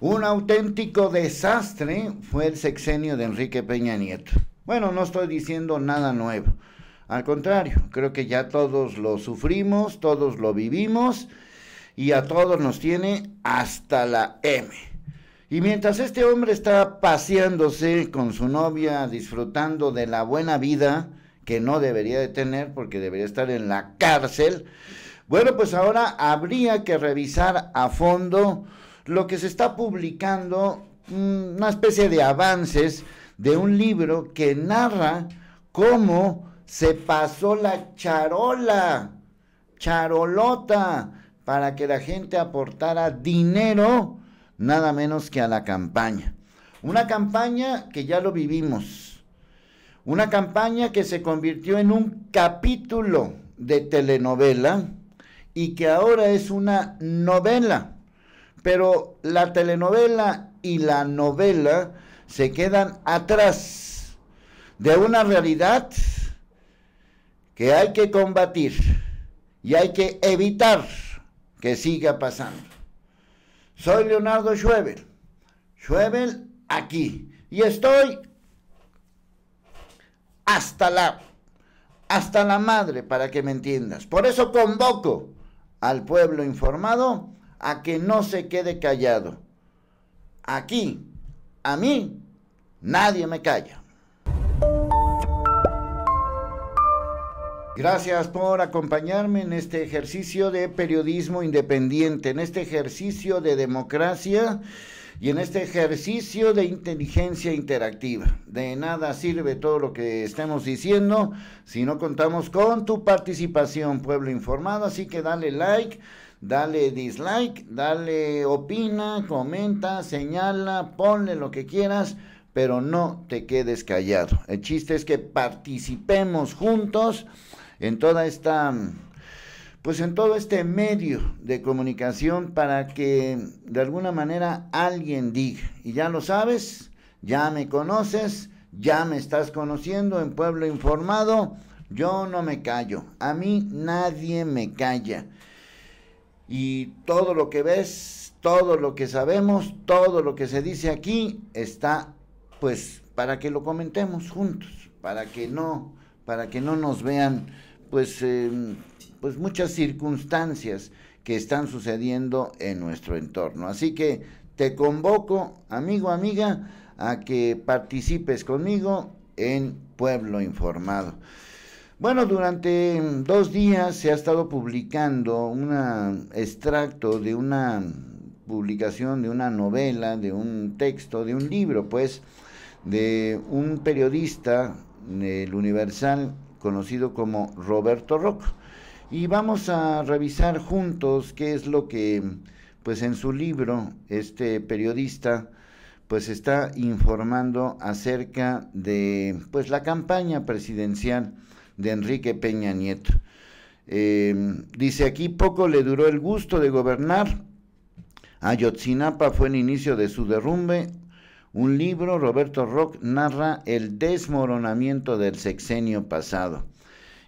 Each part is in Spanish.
Un auténtico desastre fue el sexenio de Enrique Peña Nieto. Bueno, no estoy diciendo nada nuevo. Al contrario, creo que ya todos lo sufrimos, todos lo vivimos y a todos nos tiene hasta la M. Y mientras este hombre está paseándose con su novia, disfrutando de la buena vida que no debería de tener porque debería estar en la cárcel, bueno, pues ahora habría que revisar a fondo lo que se está publicando, mm, una especie de avances de un libro que narra cómo se pasó la charola, charolota, para que la gente aportara dinero nada menos que a la campaña. Una campaña que ya lo vivimos. Una campaña que se convirtió en un capítulo de telenovela y que ahora es una novela pero la telenovela y la novela se quedan atrás de una realidad que hay que combatir y hay que evitar que siga pasando. Soy Leonardo Schwebel, Schwebel aquí, y estoy hasta la, hasta la madre para que me entiendas. Por eso convoco al pueblo informado a que no se quede callado. Aquí, a mí, nadie me calla. Gracias por acompañarme en este ejercicio de periodismo independiente, en este ejercicio de democracia y en este ejercicio de inteligencia interactiva. De nada sirve todo lo que estemos diciendo si no contamos con tu participación, pueblo informado, así que dale like dale dislike, dale opina, comenta, señala, ponle lo que quieras, pero no te quedes callado. El chiste es que participemos juntos en toda esta pues en todo este medio de comunicación para que de alguna manera alguien diga, y ya lo sabes, ya me conoces, ya me estás conociendo en Pueblo Informado, yo no me callo, a mí nadie me calla. Y todo lo que ves, todo lo que sabemos, todo lo que se dice aquí está pues para que lo comentemos juntos, para que no, para que no nos vean pues, em, pues muchas circunstancias que están sucediendo en nuestro entorno. Así que te convoco, amigo, amiga, a que participes conmigo en Pueblo Informado. Bueno, durante mm, dos días se ha estado publicando un extracto de una mm, publicación, de una novela, de un texto, de un libro, pues, de un periodista del Universal conocido como Roberto Rock. Y vamos a revisar juntos qué es lo que, mm, pues en su libro, este periodista, pues está informando acerca de, pues, la campaña presidencial de Enrique Peña Nieto. Em, dice aquí, poco le duró el gusto de gobernar. Ayotzinapa fue el inicio de su derrumbe. Un libro, Roberto Rock, narra el desmoronamiento del sexenio pasado.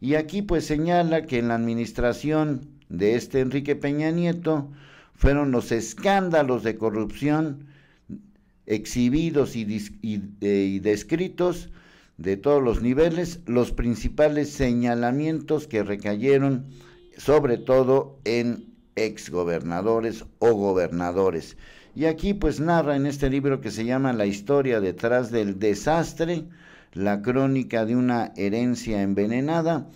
Y aquí pues señala que en la administración de este Enrique Peña Nieto fueron los escándalos de corrupción exhibidos y eh, descritos de todos los niveles los principales señalamientos que recayeron sobre todo en exgobernadores o gobernadores. Y aquí pues narra en este libro que se llama La historia detrás del desastre, la crónica de una herencia envenenada.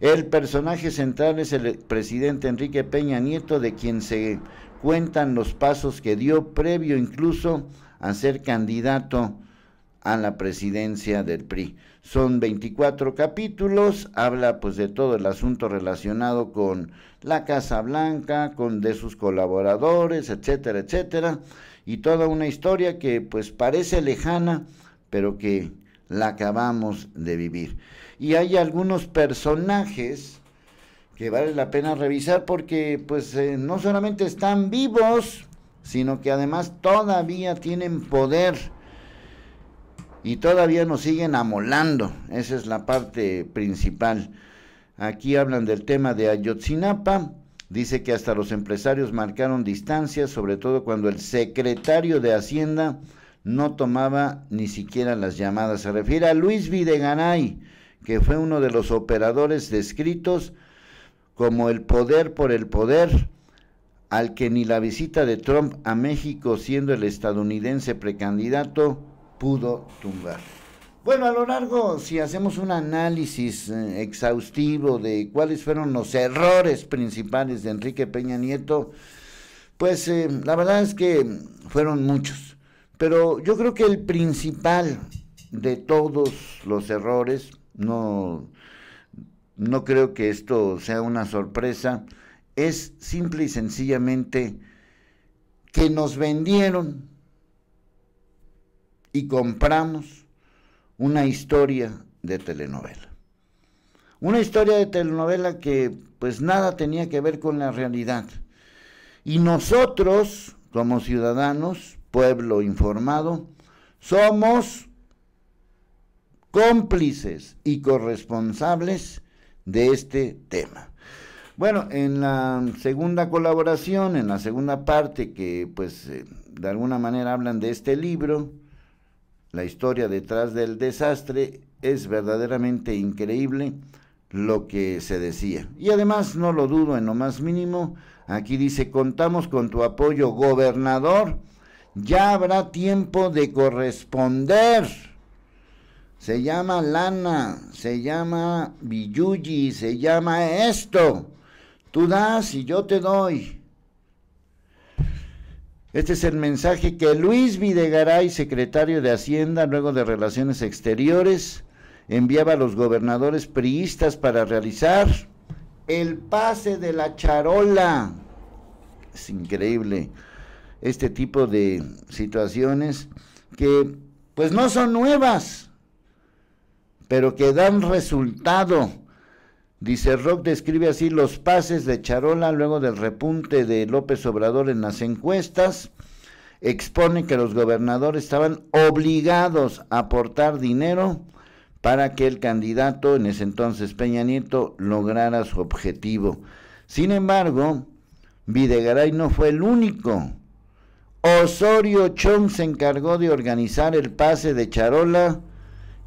El personaje central es el presidente Enrique Peña Nieto, de quien se cuentan los pasos que dio previo incluso a ser candidato a la presidencia del PRI. Son 24 capítulos, habla pues de todo el asunto relacionado con la Casa Blanca, con de sus colaboradores, etcétera, etcétera, y toda una historia que pues parece lejana, pero que la acabamos de vivir. Y hay algunos personajes que vale la pena revisar porque pues eh, no solamente están vivos, sino que además todavía tienen poder y todavía nos siguen amolando, esa es la parte principal. Aquí hablan del tema de Ayotzinapa, dice que hasta los empresarios marcaron distancias, sobre todo cuando el secretario de Hacienda no tomaba ni siquiera las llamadas. Se refiere a Luis Videgaray, que fue uno de los operadores descritos como el poder por el poder, al que ni la visita de Trump a México, siendo el estadounidense precandidato, pudo tumbar. Bueno, a lo largo, si hacemos un análisis eh, exhaustivo de cuáles fueron los errores principales de Enrique Peña Nieto, pues eh, la verdad es que fueron muchos. Pero yo creo que el principal de todos los errores, no, no creo que esto sea una sorpresa, es simple y sencillamente que nos vendieron y compramos una historia de telenovela. Una historia de telenovela que pues nada tenía que ver con la realidad. Y nosotros, como ciudadanos, pueblo informado, somos cómplices y corresponsables de este tema. Bueno, en la segunda colaboración, en la segunda parte que pues eh, de alguna manera hablan de este libro, la historia detrás del desastre es verdaderamente increíble lo que se decía. Y además, no lo dudo en lo más mínimo, aquí dice, contamos con tu apoyo, gobernador, ya habrá tiempo de corresponder. Se llama lana, se llama billuji, se llama esto. Tú das y yo te doy. Este es el mensaje que Luis Videgaray, secretario de Hacienda, luego de Relaciones Exteriores, enviaba a los gobernadores priistas para realizar el pase de la charola. Es increíble este tipo de situaciones que pues no son nuevas, pero que dan resultado Dice Rock describe así los pases de Charola luego del repunte de López Obrador en las encuestas. Expone que los gobernadores estaban obligados a aportar dinero para que el candidato, en ese entonces Peña Nieto, lograra su objetivo. Sin embargo, Videgaray no fue el único. Osorio Chong se encargó de organizar el pase de Charola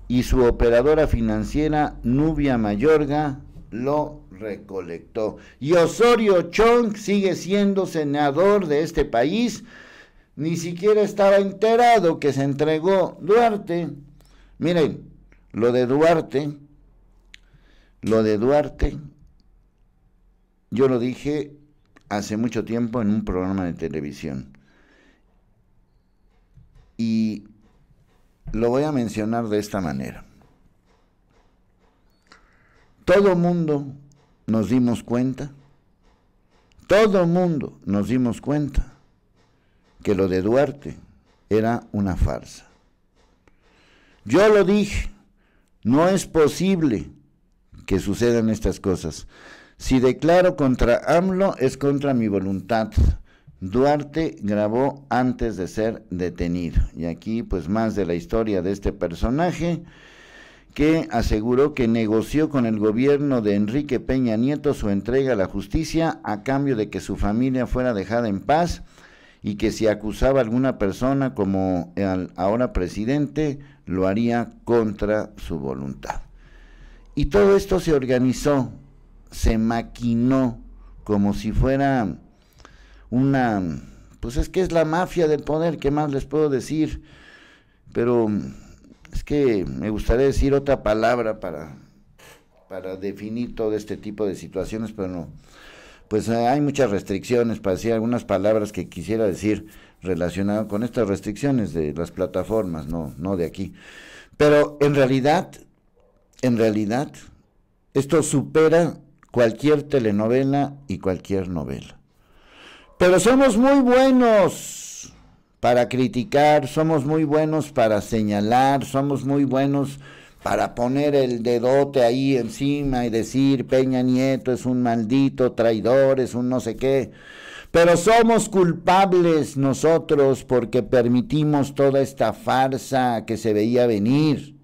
y su operadora financiera Nubia Mayorga lo recolectó. Y Osorio Chong sigue siendo senador de este país. Ni siquiera estaba enterado que se entregó Duarte. Miren, lo de Duarte, lo de Duarte, yo lo dije hace mucho tiempo en un programa de televisión. Y lo voy a mencionar de esta manera. Todo mundo nos dimos cuenta, todo mundo nos dimos cuenta que lo de Duarte era una farsa. Yo lo dije, no es posible que sucedan estas cosas. Si declaro contra AMLO es contra mi voluntad. Duarte grabó antes de ser detenido. Y aquí pues más de la historia de este personaje que aseguró que negoció con el gobierno de Enrique Peña Nieto su entrega a la justicia a cambio de que su familia fuera dejada en paz y que si acusaba a alguna persona como el ahora presidente, lo haría contra su voluntad. Y todo esto se organizó, se maquinó como si fuera una, pues es que es la mafia del poder, ¿qué más les puedo decir? Pero es que me gustaría decir otra palabra para, para definir todo este tipo de situaciones, pero no. Pues eh, hay muchas restricciones, para decir algunas palabras que quisiera decir relacionadas con estas restricciones de las plataformas, no, no de aquí. Pero en realidad, en realidad, esto supera cualquier telenovela y cualquier novela. Pero somos muy buenos para criticar, somos muy buenos para señalar, somos muy buenos para poner el dedote ahí encima y decir Peña Nieto es un maldito traidor, es un no sé qué. Pero somos culpables nosotros porque permitimos toda esta farsa que se veía venir.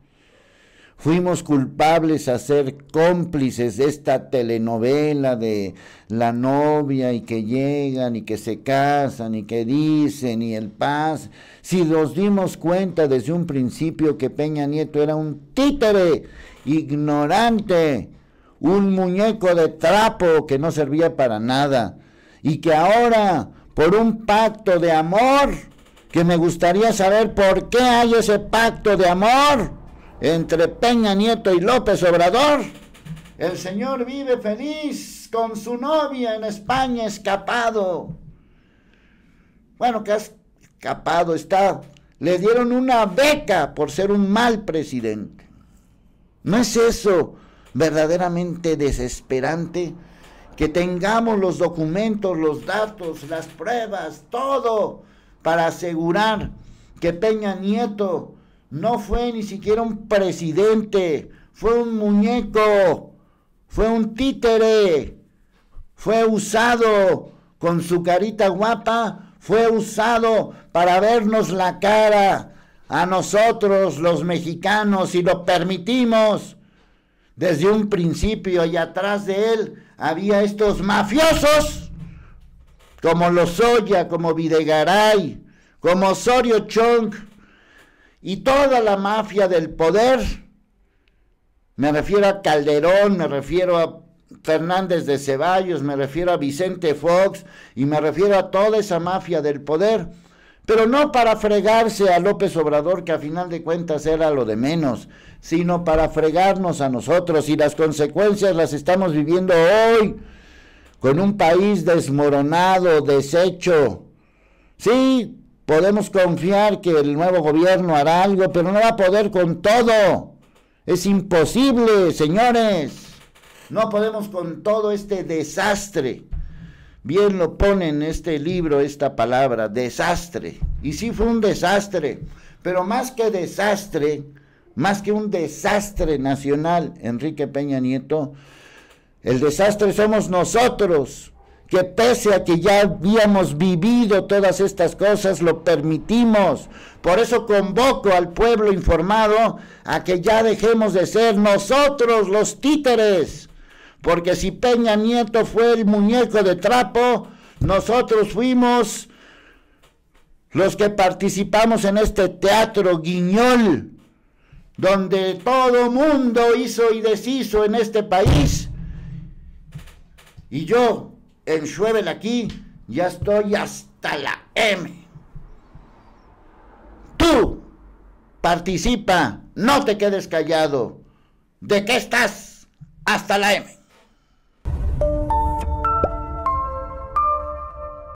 Fuimos culpables a ser cómplices de esta telenovela de la novia y que llegan y que se casan y que dicen y el paz. Si nos dimos cuenta desde un principio que Peña Nieto era un títere, ignorante, un muñeco de trapo que no servía para nada y que ahora por un pacto de amor, que me gustaría saber por qué hay ese pacto de amor, entre Peña Nieto y López Obrador, el señor vive feliz con su novia en España, escapado. Bueno, que escapado está. Le dieron una beca por ser un mal presidente. ¿No es eso verdaderamente desesperante? Que tengamos los documentos, los datos, las pruebas, todo para asegurar que Peña Nieto no fue ni siquiera un presidente, fue un muñeco, fue un títere, fue usado con su carita guapa, fue usado para vernos la cara a nosotros los mexicanos y lo permitimos. Desde un principio y atrás de él había estos mafiosos como Lozoya, como Videgaray, como Osorio Chong, y toda la mafia del poder, me refiero a Calderón, me refiero a Fernández de Ceballos, me refiero a Vicente Fox y me refiero a toda esa mafia del poder, pero no para fregarse a López Obrador, que a final de cuentas era lo de menos, sino para fregarnos a nosotros y las consecuencias las estamos viviendo hoy con un país desmoronado, deshecho. Sí, Podemos confiar que el nuevo gobierno hará algo, pero no va a poder con todo. Es imposible, señores. No podemos con todo este desastre. Bien lo pone en este libro esta palabra, desastre. Y sí fue un desastre, pero más que desastre, más que un desastre nacional, Enrique Peña Nieto, el desastre somos nosotros, que pese a que ya habíamos vivido todas estas cosas, lo permitimos. Por eso convoco al pueblo informado a que ya dejemos de ser nosotros los títeres, porque si Peña Nieto fue el muñeco de trapo, nosotros fuimos los que participamos en este teatro guiñol, donde todo mundo hizo y deshizo en este país. Y yo, en aquí, ya estoy hasta la M. Tú participa, no te quedes callado. ¿De qué estás? Hasta la M.